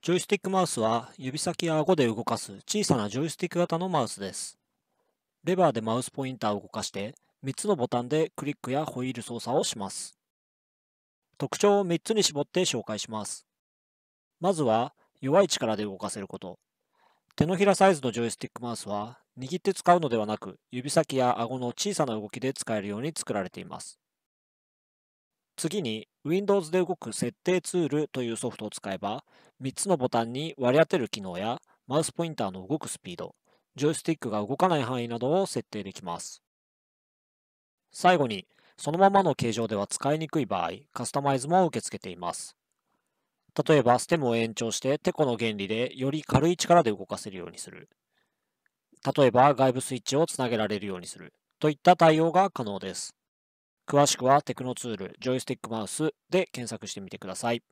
ジョイスティックマウスは指先や顎で動かす小さなジョイスティック型のマウスです。レバーでマウスポインターを動かして3つのボタンでクリックやホイール操作をします。特徴を3つに絞って紹介します。まずは弱い力で動かせること。手のひらサイズのジョイスティックマウスは握って使うのではなく指先や顎の小さな動きで使えるように作られています。次に Windows で動く設定ツールというソフトを使えば3つのボタンに割り当てる機能やマウスポインターの動くスピード、ジョイスティックが動かない範囲などを設定できます。最後にそのままの形状では使いにくい場合、カスタマイズも受け付けています。例えば、ステムを延長してテコの原理でより軽い力で動かせるようにする。例えば、外部スイッチをつなげられるようにする。といった対応が可能です。詳しくはテクノツール、ジョイスティックマウスで検索してみてください。